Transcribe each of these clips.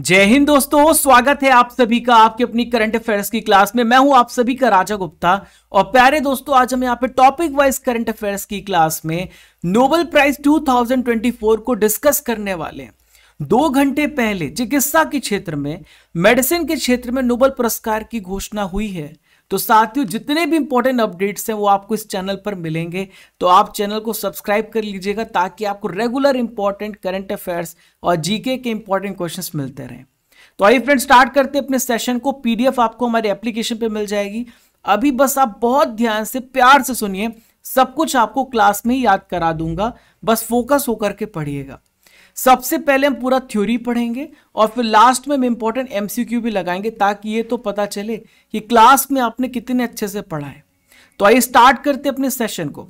जय हिंद दोस्तों स्वागत है आप सभी का आपके अपनी करंट अफेयर्स की क्लास में मैं हूं आप सभी का राजा गुप्ता और प्यारे दोस्तों आज हम यहाँ पे टॉपिक वाइज करंट अफेयर्स की क्लास में नोबल प्राइज 2024 को डिस्कस करने वाले हैं दो घंटे पहले चिकित्सा के क्षेत्र में मेडिसिन के क्षेत्र में नोबल पुरस्कार की घोषणा हुई है तो साथियों जितने भी इंपॉर्टेंट अपडेट्स हैं वो आपको इस चैनल पर मिलेंगे तो आप चैनल को सब्सक्राइब कर लीजिएगा ताकि आपको रेगुलर इंपॉर्टेंट करंट अफेयर्स और जीके के इंपॉर्टेंट क्वेश्चंस मिलते रहें तो आइए फ्रेंड स्टार्ट करते हैं अपने सेशन को पीडीएफ आपको हमारे एप्लीकेशन पर मिल जाएगी अभी बस आप बहुत ध्यान से प्यार से सुनिए सब कुछ आपको क्लास में ही याद करा दूंगा बस फोकस होकर के पढ़िएगा सबसे पहले हम पूरा थ्योरी पढ़ेंगे और फिर लास्ट में हम इंपॉर्टेंट एम भी लगाएंगे ताकि ये तो पता चले कि क्लास में आपने कितने अच्छे से पढ़ा है तो आइए स्टार्ट करते अपने सेशन को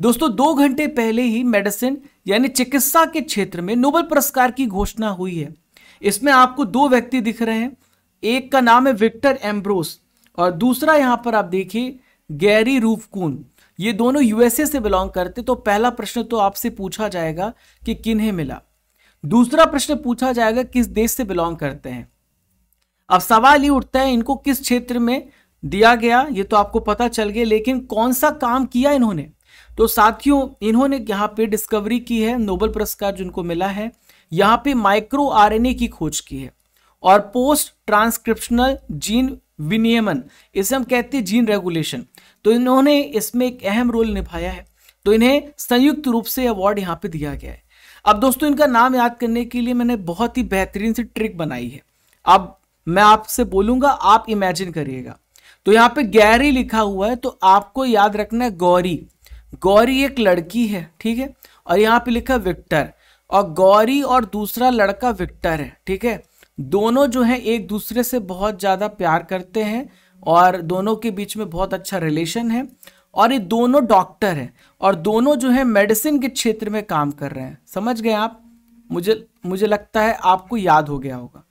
दोस्तों दो घंटे पहले ही मेडिसिन यानी चिकित्सा के क्षेत्र में नोबल पुरस्कार की घोषणा हुई है इसमें आपको दो व्यक्ति दिख रहे हैं एक का नाम है विक्टर एम्ब्रोस और दूसरा यहां पर आप देखिए गैरी रूफकून ये दोनों यूएसए से बिलोंग करते तो पहला प्रश्न तो आपसे पूछा जाएगा कि किन्हें मिला दूसरा प्रश्न पूछा जाएगा किस देश से बिलोंग करते हैं अब सवाल ये उठता है इनको किस क्षेत्र में दिया गया ये तो आपको पता चल गया लेकिन कौन सा काम किया इन्होंने तो साथियों इन्होंने यहाँ पे डिस्कवरी की है नोबल पुरस्कार जिनको मिला है यहाँ पे माइक्रो आरएनए की खोज की है और पोस्ट ट्रांसक्रिप्शनल जीन विनियमन इसे हम कहते हैं जीन रेगुलेशन तो इन्होंने इसमें एक अहम रोल निभाया है तो इन्हें संयुक्त रूप से अवार्ड यहाँ पे दिया गया है अब दोस्तों इनका नाम याद करने के लिए मैंने बहुत ही बेहतरीन सी ट्रिक बनाई है अब मैं आपसे बोलूंगा आप इमेजिन करिएगा तो यहाँ पे गैरी लिखा हुआ है तो आपको याद रखना है गौरी गौरी एक लड़की है ठीक है और यहाँ पे लिखा विक्टर और गौरी और दूसरा लड़का विक्टर है ठीक है दोनों जो हैं एक दूसरे से बहुत ज़्यादा प्यार करते हैं और दोनों के बीच में बहुत अच्छा रिलेशन है और ये दोनों डॉक्टर हैं और दोनों जो है मेडिसिन के क्षेत्र में काम कर रहे हैं समझ गए आप मुझे मुझे लगता है आपको याद हो गया होगा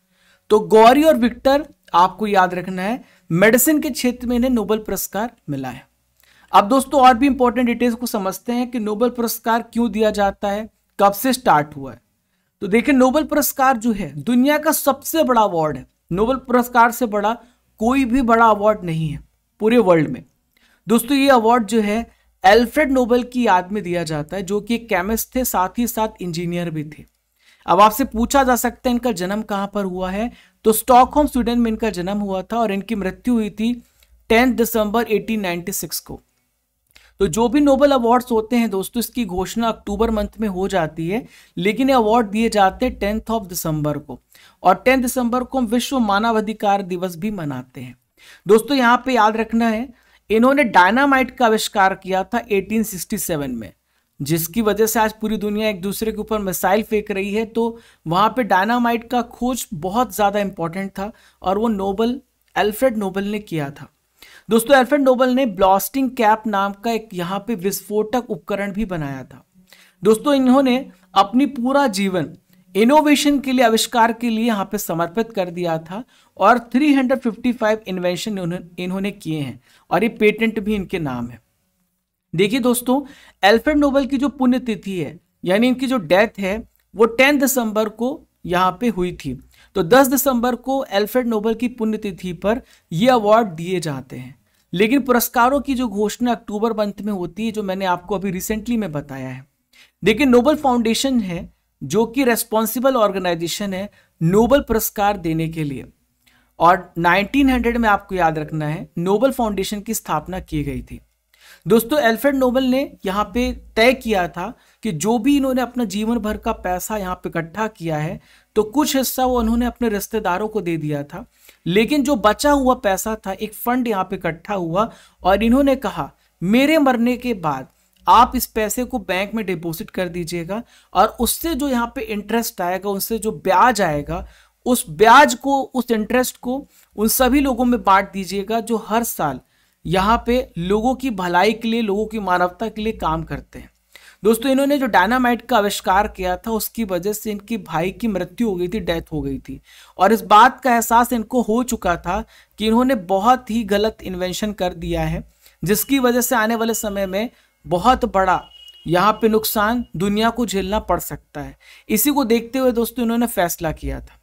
तो गौरी और विक्टर आपको याद रखना है मेडिसिन के क्षेत्र में इन्हें नोबल पुरस्कार मिला है अब दोस्तों और भी इंपॉर्टेंट डिटेल्स को समझते हैं कि नोबल पुरस्कार क्यों दिया जाता है कब से स्टार्ट हुआ है तो देखिए नोबल पुरस्कार जो है दुनिया का सबसे बड़ा अवार्ड है नोबल पुरस्कार से बड़ा कोई भी बड़ा अवार्ड नहीं है पूरे वर्ल्ड में दोस्तों ये अवार्ड जो है एल्फ्रेड नोबल की याद में दिया जाता है जो कि एक केमिस्ट थे साथ ही साथ इंजीनियर भी थे अब आपसे पूछा जा सकता है इनका जन्म कहां पर हुआ है तो स्टॉकहोम स्वीडन में इनका जन्म हुआ था और इनकी मृत्यु हुई थी 10 दिसंबर 1896 को तो जो भी नोबल अवार्ड्स होते हैं दोस्तों इसकी घोषणा अक्टूबर मंथ में हो जाती है लेकिन ये अवार्ड दिए जाते हैं टेंथ ऑफ दिसंबर को और टेंथ दिसंबर को हम विश्व मानवाधिकार दिवस भी मनाते हैं दोस्तों यहाँ पे याद रखना है इन्होंने डायनामाइट का आविष्कार किया था 1867 में जिसकी वजह से आज पूरी दुनिया एक दूसरे के ऊपर मिसाइल फेंक रही है तो वहाँ पे डायनामाइट का खोज बहुत ज़्यादा इम्पॉर्टेंट था और वो नोबल एल्फ्रेड नोबल ने किया था दोस्तों एल्फ्रेड नोबल ने ब्लास्टिंग कैप नाम का एक यहाँ पे विस्फोटक उपकरण भी बनाया था दोस्तों इन्होंने अपनी पूरा जीवन इनोवेशन के लिए आविष्कार के लिए यहाँ पे समर्पित कर दिया था और 355 इन्वेंशन इन्होंने किए हैं और ये पेटेंट भी इनके नाम है देखिए दोस्तों एल्फ्रेड नोबल की जो पुण्यतिथि है यानी इनकी जो डेथ है वो 10 दिसंबर को यहाँ पे हुई थी तो 10 दिसंबर को एल्फ्रेड नोबल की पुण्यतिथि पर ये अवार्ड दिए जाते हैं लेकिन पुरस्कारों की जो घोषणा अक्टूबर मंथ में होती है जो मैंने आपको अभी रिसेंटली में बताया है देखिए नोबल फाउंडेशन है जो कि रेस्पॉन्सिबल ऑर्गेनाइजेशन है नोबल पुरस्कार देने के लिए और 1900 में आपको याद रखना है नोबल फाउंडेशन की स्थापना की गई थी दोस्तों एल्फ्रेड नोबल ने यहाँ पे तय किया था कि जो भी इन्होंने अपना जीवन भर का पैसा यहाँ पे इकट्ठा किया है तो कुछ हिस्सा वो उन्होंने अपने रिश्तेदारों को दे दिया था लेकिन जो बचा हुआ पैसा था एक फंड यहाँ पे इकट्ठा हुआ और इन्होंने कहा मेरे मरने के बाद आप इस पैसे को बैंक में डिपॉजिट कर दीजिएगा और उससे जो यहाँ पे इंटरेस्ट आएगा उससे जो ब्याज आएगा उस ब्याज को उस इंटरेस्ट को उन सभी लोगों में बांट दीजिएगा जो हर साल यहाँ पे लोगों की भलाई के लिए लोगों की मानवता के लिए काम करते हैं दोस्तों इन्होंने जो डायनामाइट का आविष्कार किया था उसकी वजह से इनकी भाई की मृत्यु हो गई थी डेथ हो गई थी और इस बात का एहसास इनको हो चुका था कि इन्होंने बहुत ही गलत इन्वेंशन कर दिया है जिसकी वजह से आने वाले समय में बहुत बड़ा यहाँ पे नुकसान दुनिया को झेलना पड़ सकता है इसी को देखते हुए दोस्तों इन्होंने फैसला किया था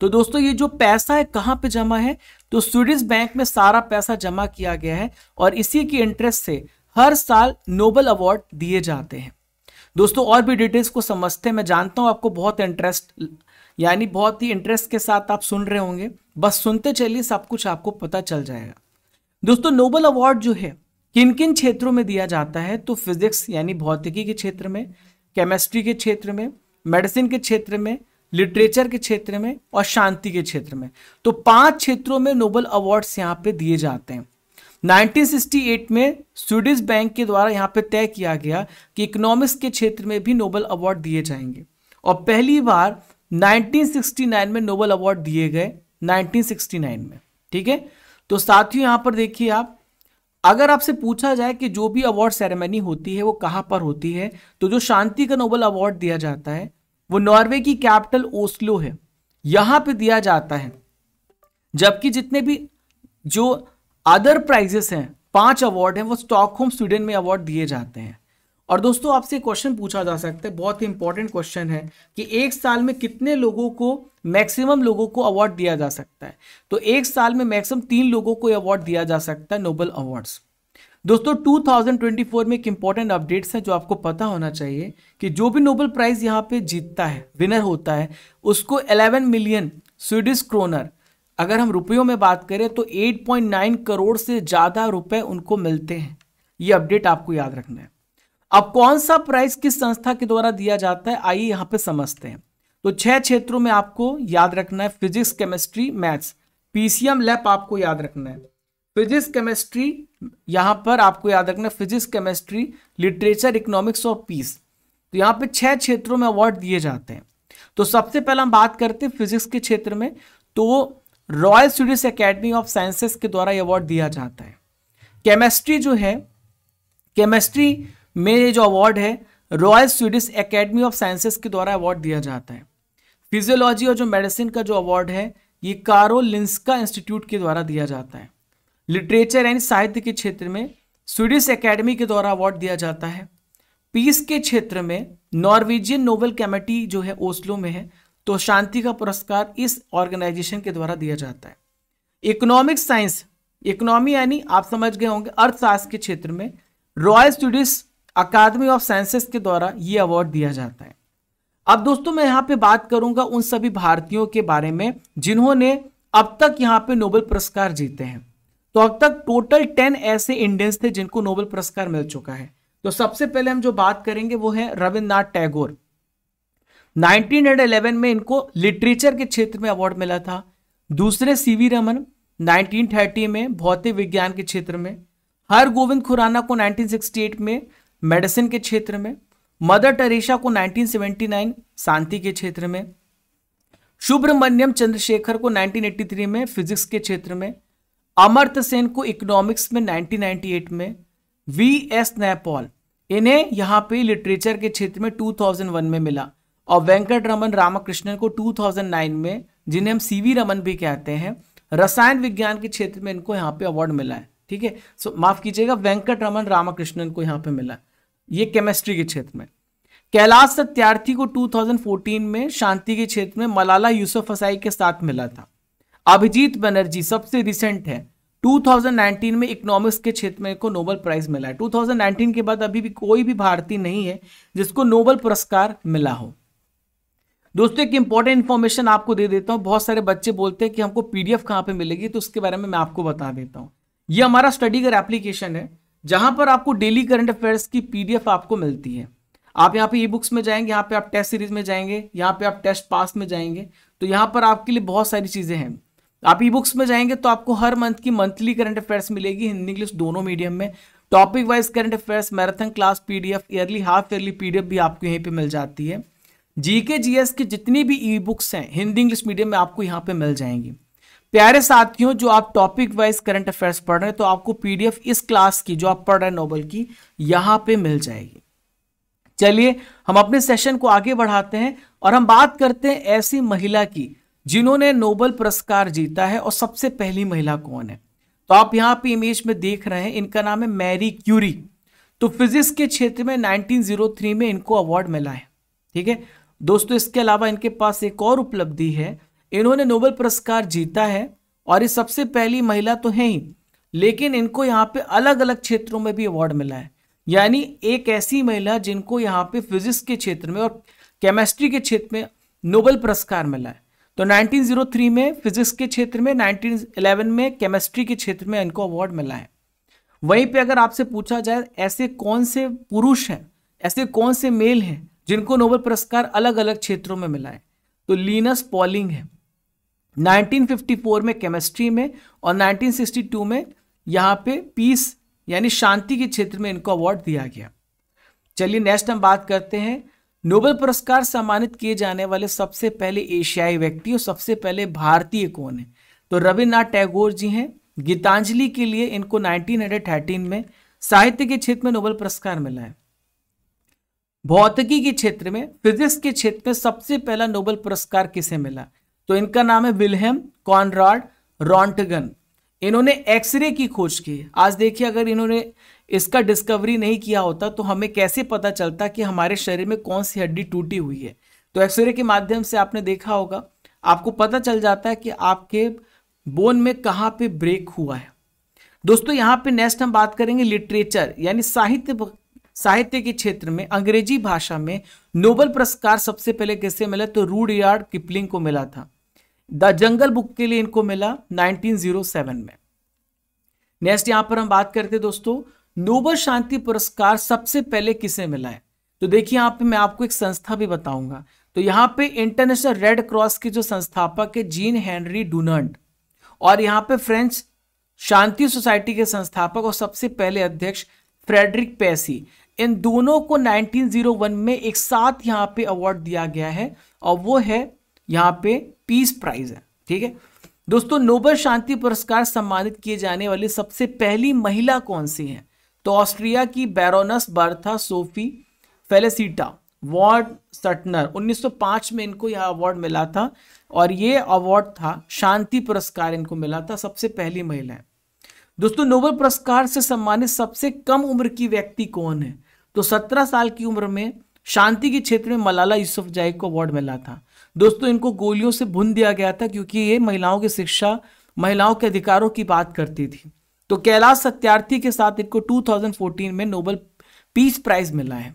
तो दोस्तों ये जो पैसा है कहाँ पे जमा है तो स्वीडिस बैंक में सारा पैसा जमा किया गया है और इसी की इंटरेस्ट से हर साल नोबल अवार्ड दिए जाते हैं दोस्तों और भी डिटेल्स को समझते हैं मैं जानता हूँ आपको बहुत इंटरेस्ट यानी बहुत ही इंटरेस्ट के साथ आप सुन रहे होंगे बस सुनते चलिए सब कुछ आपको पता चल जाएगा दोस्तों नोबल अवार्ड जो है किन किन क्षेत्रों में दिया जाता है तो फिजिक्स यानी भौतिकी के क्षेत्र में केमिस्ट्री के क्षेत्र में मेडिसिन के क्षेत्र में लिटरेचर के क्षेत्र में और शांति के क्षेत्र में तो पांच क्षेत्रों में नोबल अवार्ड्स यहाँ पे दिए जाते हैं 1968 में स्वीडिश बैंक के द्वारा यहाँ पे तय किया गया कि इकोनॉमिक्स के क्षेत्र में भी नोबल अवार्ड दिए जाएंगे और पहली बार 1969 में नोबल अवार्ड दिए गए 1969 में ठीक है तो साथियों यहाँ पर देखिए आप अगर आपसे पूछा जाए कि जो भी अवार्ड सेरेमनी होती है वो कहाँ पर होती है तो जो शांति का नोबल अवार्ड दिया जाता है वो नॉर्वे की कैपिटल ओस्लो है यहां पे दिया जाता है जबकि जितने भी जो अदर प्राइजेस हैं पांच अवार्ड हैं वो स्टॉकहोम स्वीडन में अवार्ड दिए जाते हैं और दोस्तों आपसे क्वेश्चन पूछा जा सकता है बहुत ही इंपॉर्टेंट क्वेश्चन है कि एक साल में कितने लोगों को मैक्सिमम लोगों को अवार्ड दिया जा सकता है तो एक साल में मैक्सिमम तीन लोगों को अवार्ड दिया जा सकता है नोबल अवार्ड्स दोस्तों 2024 में एक इंपॉर्टेंट अपडेट्स हैं जो आपको पता होना चाहिए कि जो भी नोबल प्राइज यहाँ पे जीतता है विनर होता है उसको 11 मिलियन स्वीडिश क्रोनर अगर हम रुपयों में बात करें तो 8.9 करोड़ से ज़्यादा रुपए उनको मिलते हैं ये अपडेट आपको याद रखना है अब कौन सा प्राइस किस संस्था के द्वारा दिया जाता है आइए यहाँ पे समझते हैं तो छह क्षेत्रों में आपको याद रखना है physics chemistry maths PCM lab आपको याद रखना है फिजिक्स केमिस्ट्री यहां पर आपको याद रखना है फिजिक्स केमिस्ट्री लिटरेचर इकोनॉमिक्स और पीस तो यहाँ पे छह क्षेत्रों में अवार्ड दिए जाते हैं तो सबसे पहले हम बात करते हैं फिजिक्स के क्षेत्र में तो Royal Swedish Academy of Sciences के द्वारा अवार्ड दिया जाता है केमिस्ट्री जो है केमिस्ट्री में ये जो अवार्ड है Royal Swedish Academy of Sciences के द्वारा अवार्ड दिया जाता है फिजियोलॉजी और जो मेडिसिन का जो अवार्ड है ये कारो इंस्टीट्यूट के द्वारा दिया जाता है लिटरेचर एंड साहित्य के क्षेत्र में स्वीडिश एकेडमी के द्वारा अवार्ड दिया जाता है पीस के क्षेत्र में नॉर्वेजियन नोबेल कमेटी जो है ओस्लो में है तो शांति का पुरस्कार इस ऑर्गेनाइजेशन के द्वारा दिया जाता है इकोनॉमिक साइंस इकोनॉमी यानी आप समझ गए होंगे अर्थशास्त्र के क्षेत्र में Royal Swedish Academy of Sciences के द्वारा ये अवार्ड दिया जाता है अब दोस्तों मैं यहाँ पे बात करूंगा उन सभी भारतीयों के बारे में जिन्होंने अब तक यहाँ पे नोबेल पुरस्कार जीते हैं तो अब तक टोटल टेन ऐसे इंडियंस थे जिनको नोबेल पुरस्कार मिल चुका है तो सबसे पहले हम जो बात करेंगे वो है रविन्द्रनाथ टैगोर 1911 में इनको लिटरेचर के क्षेत्र में अवार्ड मिला था दूसरे सीवी रमन 1930 में भौतिक विज्ञान के क्षेत्र में हर गोविंद खुराना को 1968 में मेडिसिन के क्षेत्र में मदर टेरेसा को 1979 शांति के क्षेत्र में सुब्रमण्यम चंद्रशेखर को 1983 में फिजिक्स के क्षेत्र में अमर्त सेन को इकोनॉमिक्स में 1998 में वी एस नेपॉल इन्हें यहाँ पे लिटरेचर के क्षेत्र में 2001 में मिला और वेंकट रमन रामाकृष्णन को 2009 में जिन्हें हम सी वी रमन भी कहते हैं रसायन विज्ञान के क्षेत्र में इनको यहाँ पे अवार्ड मिला है ठीक है सो माफ कीजिएगा वेंकट रमन रामाकृष्णन को यहाँ पे मिला है ये केमिस्ट्री के क्षेत्र में कैलाश सत्यार्थी को 2014 में शांति के क्षेत्र में मलाला यूसुफ असाई के साथ मिला था अभिजीत बनर्जी सबसे रिसेंट है 2019 में इकोनॉमिक्स के क्षेत्र में को नोबल प्राइज मिला है 2019 के बाद अभी भी कोई भी भारतीय नहीं है जिसको नोबेल पुरस्कार मिला हो दोस्तों एक इंपॉर्टेंट इन्फॉर्मेशन आपको दे देता हूँ बहुत सारे बच्चे बोलते हैं कि हमको पीडीएफ कहाँ पे मिलेगी तो उसके बारे में मैं आपको बता देता हूँ ये हमारा स्टडी कर एप्लीकेशन है जहां पर आपको डेली करंट अफेयर्स की पीडीएफ आपको मिलती है आप यहाँ पे ई बुक्स में जाएंगे यहाँ पे आप टेस्ट सीरीज में जाएंगे यहाँ पे आप टेस्ट पास में जाएंगे तो यहाँ पर आपके लिए बहुत सारी चीज़ें हैं आप ई बुक्स में जाएंगे तो आपको हर मंथ की मंथली करंट अफेयर्स मिलेगी हिंदी इंग्लिश दोनों मीडियम में topic wise current affairs marathon class PDF yearly half yearly PDF भी आपको यहीं पे मिल जाती है जीके जीएस की जितनी भी ई बुक्स हैं हिंदी इंग्लिश मीडियम में आपको यहाँ पे मिल जाएंगी प्यारे साथियों जो आप टॉपिक वाइज करंट अफेयर्स पढ़ रहे हैं तो आपको पीडीएफ इस क्लास की जो आप पढ़ रहे हैं नोबल की यहां पे मिल जाएगी चलिए हम अपने सेशन को आगे बढ़ाते हैं और हम बात करते हैं ऐसी महिला की जिन्होंने नोबल पुरस्कार जीता है और सबसे पहली महिला कौन है तो आप यहाँ पे इमेज में देख रहे हैं इनका नाम है मैरी क्यूरी तो फिजिक्स के क्षेत्र में 1903 में इनको अवार्ड मिला है ठीक है दोस्तों इसके अलावा इनके पास एक और उपलब्धि है इन्होंने नोबेल पुरस्कार जीता है और ये सबसे पहली महिला तो है ही लेकिन इनको यहाँ पे अलग अलग क्षेत्रों में भी अवार्ड मिला है यानी एक ऐसी महिला जिनको यहाँ पे फिजिक्स के क्षेत्र में और केमिस्ट्री के क्षेत्र में नोबेल पुरस्कार मिला है तो 1903 में फिजिक्स के क्षेत्र में 1911 में केमिस्ट्री के क्षेत्र में इनको अवार्ड मिला है वहीं पे अगर आपसे पूछा जाए ऐसे कौन से पुरुष हैं ऐसे कौन से मेल हैं जिनको नोबेल पुरस्कार अलग अलग क्षेत्रों में मिला है तो लीनस पॉलिंग है 1954 में केमिस्ट्री में और 1962 में यहाँ पे पीस यानी शांति के क्षेत्र में इनको अवार्ड दिया गया चलिए नेक्स्ट हम बात करते हैं नोबेल पुरस्कार सम्मानित किए जाने वाले सबसे पहले एशियाई व्यक्ति और सबसे पहले भारतीय कौन है तो रविन्द्रनाथ टैगोर जी हैं गीतांजलि के लिए इनको 1913 में साहित्य के क्षेत्र में नोबेल पुरस्कार मिला है भौतिकी के क्षेत्र में फिजिक्स के क्षेत्र में सबसे पहला नोबेल पुरस्कार किसे मिला तो इनका नाम है विलहेम कॉनराड रॉन्टगन इन्होंने एक्सरे की खोज की आज देखिए अगर इन्होंने इसका डिस्कवरी नहीं किया होता तो हमें कैसे पता चलता कि हमारे शरीर में कौन सी हड्डी टूटी हुई है तो एक्सरे के माध्यम से आपने देखा होगा आपको पता चल जाता है कि आपके बोन में कहाँ पे ब्रेक हुआ है दोस्तों यहाँ पे नेक्स्ट हम बात करेंगे लिटरेचर यानी साहित्य साहित्य के क्षेत्र में अंग्रेजी भाषा में नोबल पुरस्कार सबसे पहले किससे मिला तो रूड किपलिंग को मिला था द जंगल बुक के लिए इनको मिला 1907 में नेक्स्ट यहां पर हम बात करते हैं दोस्तों नोबल शांति पुरस्कार सबसे पहले किसे मिला है तो देखिए यहां पे मैं आपको एक संस्था भी बताऊंगा तो यहां पे इंटरनेशनल रेड क्रॉस के जो संस्थापक है जीन हेनरी डूनर्ड और यहाँ पे फ्रेंच शांति सोसाइटी के संस्थापक और सबसे पहले अध्यक्ष फ्रेडरिक पैसी इन दोनों को 1901 में एक साथ यहाँ पे अवार्ड दिया गया है और वो है यहाँ पे पीस प्राइज है ठीक है दोस्तों नोबल शांति पुरस्कार सम्मानित किए जाने वाली सबसे पहली महिला कौन सी है तो ऑस्ट्रिया की बैरोनस बर्था सोफी फेलेसिटा वार्ड सटनर 1905 में इनको यह अवार्ड मिला था और ये अवार्ड था शांति पुरस्कार इनको मिला था सबसे पहली महिला है दोस्तों नोबल पुरस्कार से सम्मानित सबसे कम उम्र की व्यक्ति कौन है तो 17 साल की उम्र में शांति के क्षेत्र में मलाला जाय को अवार्ड मिला था दोस्तों इनको गोलियों से भुन दिया गया था क्योंकि ये महिलाओं की शिक्षा महिलाओं के अधिकारों की बात करती थी तो कैलाश सत्यार्थी के साथ इनको 2014 में नोबल पीस प्राइज मिला है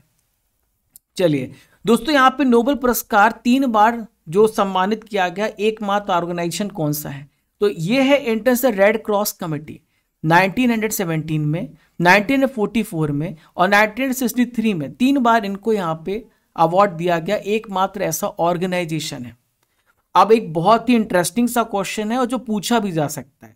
चलिए दोस्तों यहाँ पे नोबल पुरस्कार तीन बार जो सम्मानित किया गया एकमात्र ऑर्गेनाइजेशन कौन सा है तो ये है इंटरस रेड क्रॉस कमेटी 1917 में 1944 में और 1963 में तीन बार इनको यहाँ पे अवार्ड दिया गया एकमात्र ऐसा ऑर्गेनाइजेशन है अब एक बहुत ही इंटरेस्टिंग सा क्वेश्चन है और जो पूछा भी जा सकता है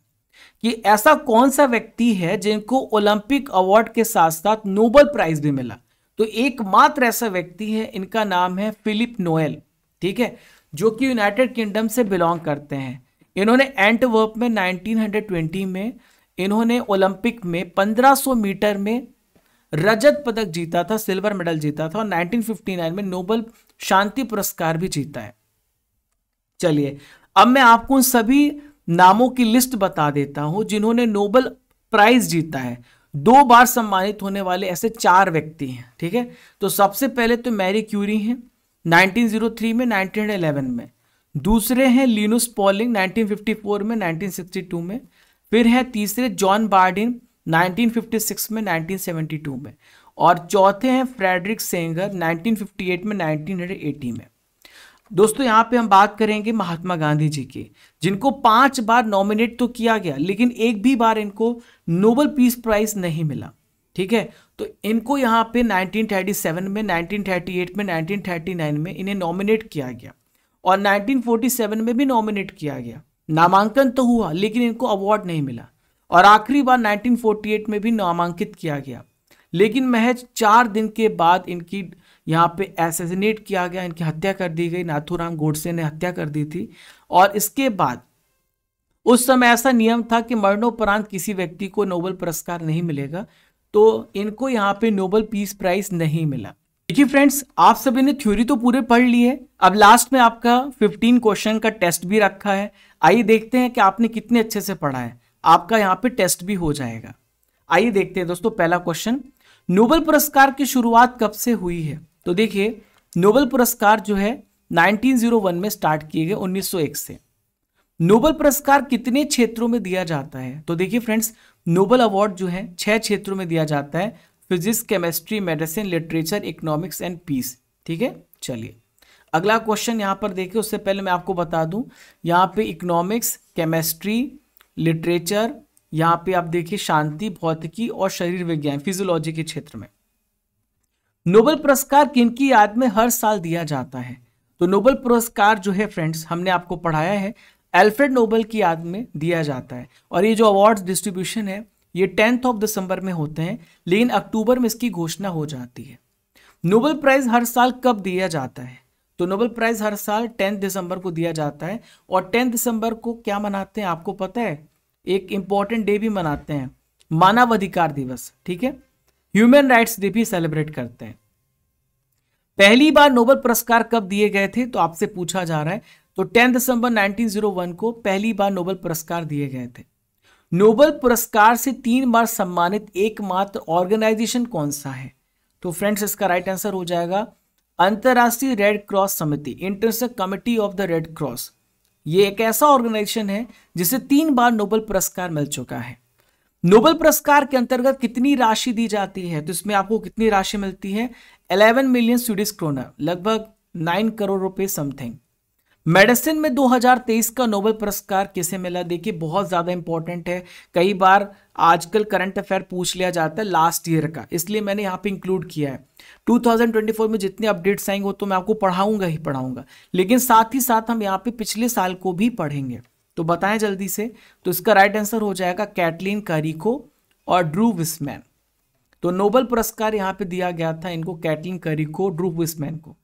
कि ऐसा कौन सा व्यक्ति है जिनको ओलंपिक अवार्ड के साथ साथ नोबल प्राइज भी मिला तो एकमात्र ऐसा व्यक्ति है इनका नाम है फिलिप नोएल ठीक है जो कि यूनाइटेड किंगडम से बिलोंग करते हैं इन्होंने एंटवर्प में 1920 में इन्होंने ओलंपिक में 1500 मीटर में रजत पदक जीता था सिल्वर मेडल जीता था और 1959 में नोबल शांति पुरस्कार भी जीता है चलिए अब मैं आपको उन सभी नामों की लिस्ट बता देता हूं जिन्होंने नोबल प्राइज जीता है दो बार सम्मानित होने वाले ऐसे चार व्यक्ति हैं ठीक है तो सबसे पहले तो मैरी क्यूरी हैं 1903 में 1911 में दूसरे हैं लिनुस पॉलिंग 1954 में 1962 में फिर है तीसरे जॉन बार्डिन 1956 में 1972 में और चौथे हैं फ्रेडरिक सेंगर 1958 में 1980 में दोस्तों यहाँ पे हम बात करेंगे महात्मा गांधी जी की जिनको पांच बार नॉमिनेट तो किया गया लेकिन एक भी बार इनको नोबल पीस प्राइज नहीं मिला ठीक है तो इनको यहाँ पे 1937 में 1938 में 1939 में इन्हें नॉमिनेट किया गया और 1947 में भी नॉमिनेट किया गया नामांकन तो हुआ लेकिन इनको अवार्ड नहीं मिला और आखिरी बार 1948 में भी नामांकित किया गया लेकिन महज चार दिन के बाद इनकी यहाँ पे एसेसिनेट किया गया इनकी हत्या कर दी गई नाथूराम गोडसे ने हत्या कर दी थी और इसके बाद उस समय ऐसा नियम था कि मरणोपरांत किसी व्यक्ति को नोबल पुरस्कार नहीं मिलेगा तो इनको यहाँ पे नोबल पीस प्राइज नहीं मिला देखिए फ्रेंड्स आप सभी ने थ्योरी तो पूरे पढ़ ली है अब लास्ट में आपका 15 क्वेश्चन का टेस्ट भी रखा है आइए देखते हैं कि आपने कितने अच्छे से पढ़ा है आपका यहाँ पे टेस्ट भी हो जाएगा आइए देखते हैं दोस्तों पहला क्वेश्चन नोबल पुरस्कार की शुरुआत कब से हुई है तो देखिए नोबल पुरस्कार जो है 1901 में स्टार्ट किए गए 1901 से नोबल पुरस्कार कितने क्षेत्रों में दिया जाता है तो देखिए फ्रेंड्स नोबल अवार्ड जो है छह क्षेत्रों में दिया जाता है physics chemistry medicine literature economics and peace ठीक है चलिए अगला क्वेश्चन यहाँ पर देखिए उससे पहले मैं आपको बता दूं यहाँ पे इकोनॉमिक्स केमिस्ट्री लिटरेचर यहाँ पे आप देखिए शांति भौतिकी और शरीर विज्ञान फिजियोलॉजी के क्षेत्र में नोबल पुरस्कार किनकी याद में हर साल दिया जाता है तो नोबेल पुरस्कार जो है फ्रेंड्स हमने आपको पढ़ाया है एल्फ्रेड नोबल की याद में दिया जाता है और ये जो अवार्ड डिस्ट्रीब्यूशन है ये टेंथ ऑफ दिसंबर में होते हैं लेकिन अक्टूबर में इसकी घोषणा हो जाती है नोबल प्राइज हर साल कब दिया जाता है तो नोबेल प्राइज हर साल टेंथ दिसंबर को दिया जाता है और टेंथ दिसंबर को क्या मनाते हैं आपको पता है एक इंपॉर्टेंट डे भी मनाते हैं मानवाधिकार दिवस ठीक है ह्यूमन राइट्स डे भी सेलिब्रेट करते हैं पहली बार नोबेल पुरस्कार कब दिए गए थे तो आपसे पूछा जा रहा है तो 10 दिसंबर 1901 को पहली बार नोबेल पुरस्कार दिए गए थे नोबेल पुरस्कार से तीन बार सम्मानित एकमात्र ऑर्गेनाइजेशन कौन सा है तो फ्रेंड्स इसका राइट आंसर हो जाएगा अंतर्राष्ट्रीय रेड क्रॉस समिति International Committee of the Red Cross ये एक ऐसा ऑर्गेनाइजेशन है जिसे तीन बार नोबेल पुरस्कार मिल चुका है नोबेल पुरस्कार के अंतर्गत कितनी राशि दी जाती है तो इसमें आपको कितनी राशि मिलती है 11 मिलियन स्वीडिश क्रोनर लगभग 9 करोड़ रुपए समथिंग मेडिसिन में 2023 का नोबेल पुरस्कार किसे मिला देखिए बहुत ज़्यादा इंपॉर्टेंट है कई बार आजकल करंट अफेयर पूछ लिया जाता है लास्ट ईयर का इसलिए मैंने यहाँ पे इंक्लूड किया है 2024 में जितने अपडेट्स आएंगे वो तो मैं आपको पढ़ाऊंगा ही पढ़ाऊंगा लेकिन साथ ही साथ हम यहाँ पे पिछले साल को भी पढ़ेंगे तो बताएं जल्दी से तो इसका राइट आंसर हो जाएगा कैटलिन करीको और ड्रू विस्मैन तो नोबल पुरस्कार यहाँ पे दिया गया था इनको कैटलिन करीको ड्रू विस्मैन को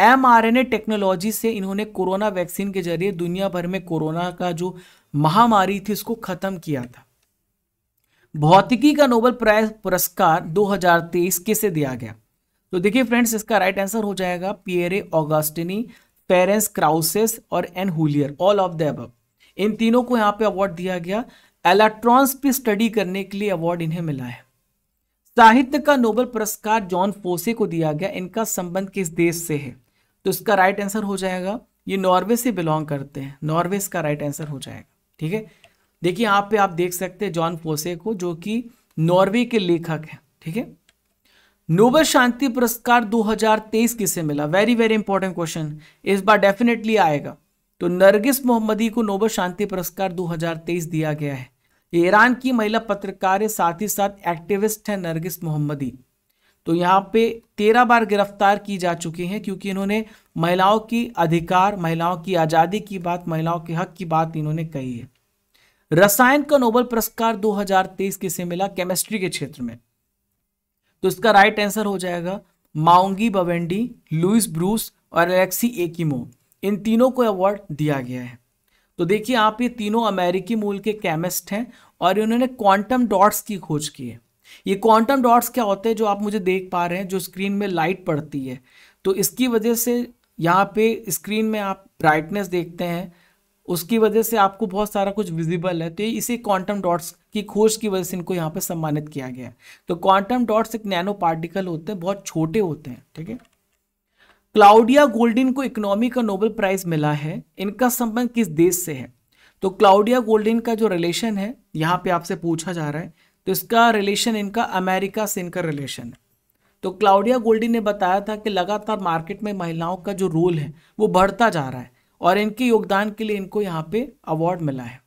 ए टेक्नोलॉजी से इन्होंने कोरोना वैक्सीन के जरिए दुनिया भर में कोरोना का जो महामारी थी उसको खत्म किया था भौतिकी का नोबल प्राइज पुरस्कार 2023 किसे दिया गया तो देखिए फ्रेंड्स इसका राइट आंसर हो जाएगा पियरे ऑगस्टिनी पेरेंस क्राउसेस और Anne L'Huillier all of the अब इन तीनों को यहाँ पे अवार्ड दिया गया इलेक्ट्रॉन्स पे स्टडी करने के लिए अवार्ड इन्हें मिला है साहित्य का नोबल पुरस्कार जॉन फोसे को दिया गया इनका संबंध किस देश से है तो इसका राइट आंसर हो जाएगा ये नॉर्वे से बिलोंग करते हैं नॉर्वे का राइट आंसर हो जाएगा ठीक है देखिए आप पे आप देख सकते हैं जॉन फोसे को जो कि नॉर्वे के लेखक हैं ठीक है नोबल शांति पुरस्कार 2023 किसे मिला वेरी वेरी इंपॉर्टेंट क्वेश्चन इस बार डेफिनेटली आएगा तो नरगिस मोहम्मदी को नोबल शांति पुरस्कार 2023 दिया गया है ईरान की महिला पत्रकार साथ ही साथ एक्टिविस्ट है नरगिस मोहम्मदी तो यहाँ पे तेरह बार गिरफ्तार की जा चुके हैं क्योंकि इन्होंने महिलाओं की अधिकार महिलाओं की आज़ादी की बात महिलाओं के हक की बात इन्होंने कही है रसायन का नोबल पुरस्कार 2023 किसे मिला केमिस्ट्री के क्षेत्र में तो इसका राइट आंसर हो जाएगा माउंगी बवेंडी लुइस ब्रूस और एलेक्सी एकिमो इन तीनों को अवार्ड दिया गया है तो देखिए आप ये तीनों अमेरिकी मूल के केमिस्ट हैं और इन्होंने क्वांटम डॉट्स की खोज की है ये क्वांटम डॉट्स क्या होते हैं जो आप मुझे देख पा रहे हैं जो स्क्रीन में लाइट पड़ती है तो इसकी वजह से यहाँ पे स्क्रीन में आप ब्राइटनेस देखते हैं उसकी वजह से आपको बहुत सारा कुछ विजिबल है तो ये इसी क्वांटम डॉट्स की खोज की वजह से इनको यहाँ पे सम्मानित किया गया है तो क्वांटम डॉट्स एक नैनो पार्टिकल होते हैं बहुत छोटे होते हैं ठीक है क्लाउडिया गोल्डिन को इकोनॉमी का नोबेल प्राइज मिला है इनका संबंध किस देश से है तो क्लाउडिया गोल्डिन का जो रिलेशन है यहाँ पे आपसे पूछा जा रहा है तो इसका रिलेशन इनका अमेरिका से इनका रिलेशन है तो क्लाउडिया गोल्डी ने बताया था कि लगातार मार्केट में महिलाओं का जो रोल है वो बढ़ता जा रहा है और इनके योगदान के लिए इनको यहाँ पे अवार्ड मिला है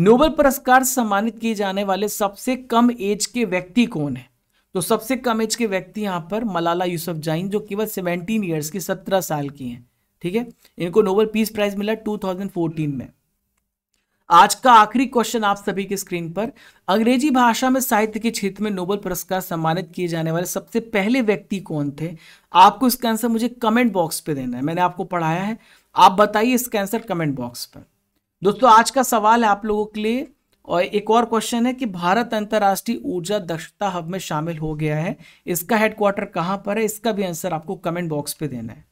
नोबल पुरस्कार सम्मानित किए जाने वाले सबसे कम एज के व्यक्ति कौन है तो सबसे कम एज के व्यक्ति यहाँ पर मलाला यूसुफ जैन जो केवल सेवेंटीन ईयर्स की सत्रह साल की हैं ठीक है इनको नोबल पीस प्राइज मिला 2014 में आज का आखिरी क्वेश्चन आप सभी की स्क्रीन पर अंग्रेजी भाषा में साहित्य के क्षेत्र में नोबेल पुरस्कार सम्मानित किए जाने वाले सबसे पहले व्यक्ति कौन थे आपको इसका आंसर मुझे कमेंट बॉक्स पे देना है मैंने आपको पढ़ाया है आप बताइए इसका आंसर कमेंट बॉक्स पर दोस्तों आज का सवाल है आप लोगों के लिए और एक और क्वेश्चन है कि भारत अंतर्राष्ट्रीय ऊर्जा दक्षता हब में शामिल हो गया है इसका हेडक्वार्टर कहाँ पर है इसका भी आंसर आपको कमेंट बॉक्स पे देना है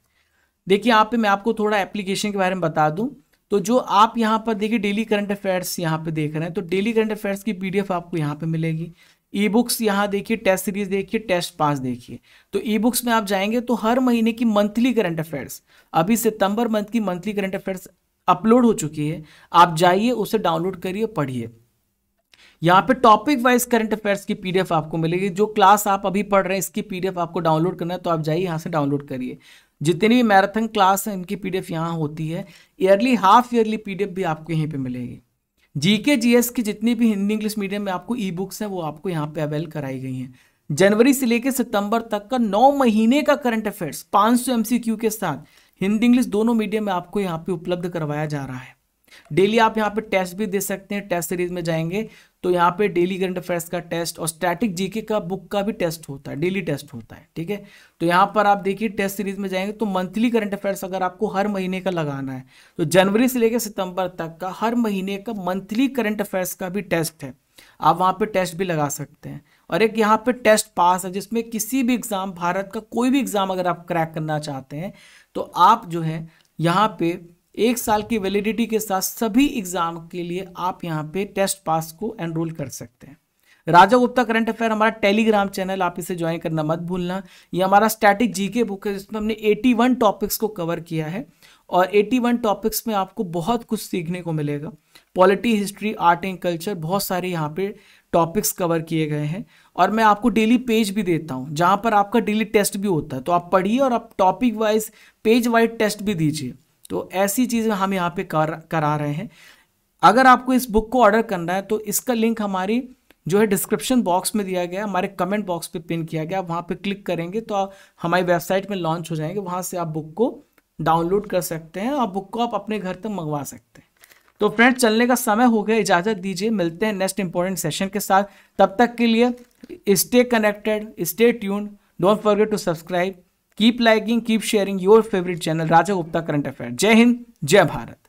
देखिए यहाँ पे मैं आपको थोड़ा एप्लीकेशन के बारे में बता दूं तो जो आप यहाँ पर देखिए डेली करंट अफेयर्स यहाँ पे देख रहे हैं तो डेली करंट अफेयर्स की पीडीएफ आपको यहाँ पे मिलेगी ई बुक्स यहाँ देखिए टेस्ट सीरीज देखिए टेस्ट पास देखिए तो ई बुक्स में आप जाएंगे तो हर महीने की मंथली करंट अफेयर्स अभी सितंबर मंथ की मंथली करंट अफेयर्स अपलोड हो चुकी है आप जाइए उसे डाउनलोड करिए पढ़िए यहाँ पे टॉपिक वाइज करंट अफेयर्स की पीडीएफ आपको मिलेगी जो क्लास आप अभी पढ़ रहे हैं इसकी पीडीएफ आपको डाउनलोड करना है तो आप जाइए यहाँ से डाउनलोड करिए जितनी भी मैराथन क्लास है इनकी पीडीएफ डी होती है ईयरली हाफ ईयरली पीडीएफ भी आपको यहीं पर मिलेगी जीके जीएस की जितनी भी हिंदी इंग्लिश मीडियम में आपको ई बुक्स हैं वो आपको यहाँ पे अवेल कराई गई हैं जनवरी से लेकर सितंबर तक का नौ महीने का करंट अफेयर्स 500 सौ एमसीक्यू के साथ हिंदी इंग्लिश दोनों मीडियम में आपको यहाँ पे उपलब्ध करवाया जा रहा है डेली आप यहाँ पे टेस्ट भी दे सकते हैं टेस्ट सीरीज में जाएंगे तो यहाँ पे डेली करंट अफेयर्स का टेस्ट और स्टैटिक जीके का बुक का भी टेस्ट होता है डेली टेस्ट होता है ठीक है तो यहाँ पर आप देखिए टेस्ट सीरीज में जाएंगे तो मंथली करंट अफेयर्स अगर आपको हर महीने का लगाना है तो जनवरी से लेकर सितंबर तक का हर महीने का मंथली करंट अफेयर्स का भी टेस्ट है आप वहाँ पर टेस्ट भी लगा सकते हैं और एक यहाँ पे टेस्ट पास है जिसमें किसी भी एग्ज़ाम भारत का कोई भी एग्ज़ाम अगर आप क्रैक करना चाहते हैं तो आप जो है यहाँ पे एक साल की वैलिडिटी के साथ सभी एग्जाम के लिए आप यहाँ पे टेस्ट पास को एनरोल कर सकते हैं राजा गुप्ता करंट अफेयर हमारा टेलीग्राम चैनल आप इसे ज्वाइन करना मत भूलना ये हमारा स्टैटिक जीके बुक है जिसमें हमने 81 टॉपिक्स को कवर किया है और 81 टॉपिक्स में आपको बहुत कुछ सीखने को मिलेगा polity history art and culture बहुत सारे यहाँ पे टॉपिक्स कवर किए गए हैं और मैं आपको डेली पेज भी देता हूँ जहाँ पर आपका डेली टेस्ट भी होता है तो आप पढ़िए और आप topic wise page wise test भी दीजिए तो ऐसी चीज़ हम यहाँ पे कर करा रहे हैं अगर आपको इस बुक को ऑर्डर करना है तो इसका लिंक हमारी जो है डिस्क्रिप्शन बॉक्स में दिया गया हमारे कमेंट बॉक्स पे पिन किया गया आप वहाँ पे क्लिक करेंगे तो आप हमारी वेबसाइट में लॉन्च हो जाएंगे वहाँ से आप बुक को डाउनलोड कर सकते हैं और बुक को आप अपने घर तक मंगवा सकते हैं तो फ्रेंड्स चलने का समय हो गया इजाज़त दीजिए मिलते हैं नेक्स्ट इंपॉर्टेंट सेशन के साथ तब तक के लिए stay connected stay tuned don't forget to subscribe keep liking keep sharing your favourite channel Raja Gupta current affair जय हिंद जय भारत